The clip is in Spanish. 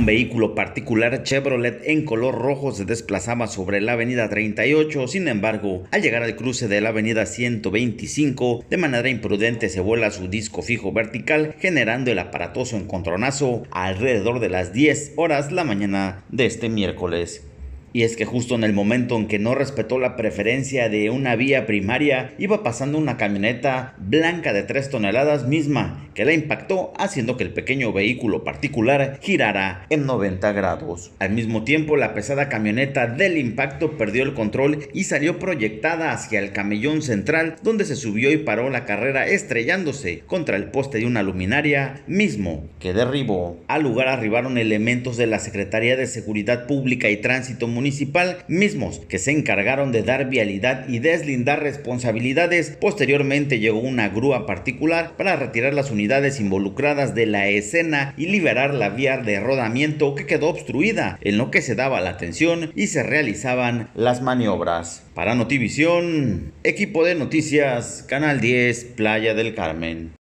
un vehículo particular Chevrolet en color rojo se desplazaba sobre la avenida 38, sin embargo, al llegar al cruce de la avenida 125, de manera imprudente se vuela su disco fijo vertical, generando el aparatoso encontronazo alrededor de las 10 horas la mañana de este miércoles. Y es que justo en el momento en que no respetó la preferencia de una vía primaria, iba pasando una camioneta blanca de 3 toneladas misma, que la impactó haciendo que el pequeño vehículo particular girara en 90 grados. Al mismo tiempo, la pesada camioneta del impacto perdió el control y salió proyectada hacia el camellón central donde se subió y paró la carrera estrellándose contra el poste de una luminaria mismo que derribó. Al lugar arribaron elementos de la Secretaría de Seguridad Pública y Tránsito Municipal mismos que se encargaron de dar vialidad y deslindar responsabilidades. Posteriormente llegó una grúa particular para retirar las unidades involucradas de la escena y liberar la vía de rodamiento que quedó obstruida, en lo que se daba la atención y se realizaban las maniobras. Para Notivisión, equipo de noticias, Canal 10, Playa del Carmen.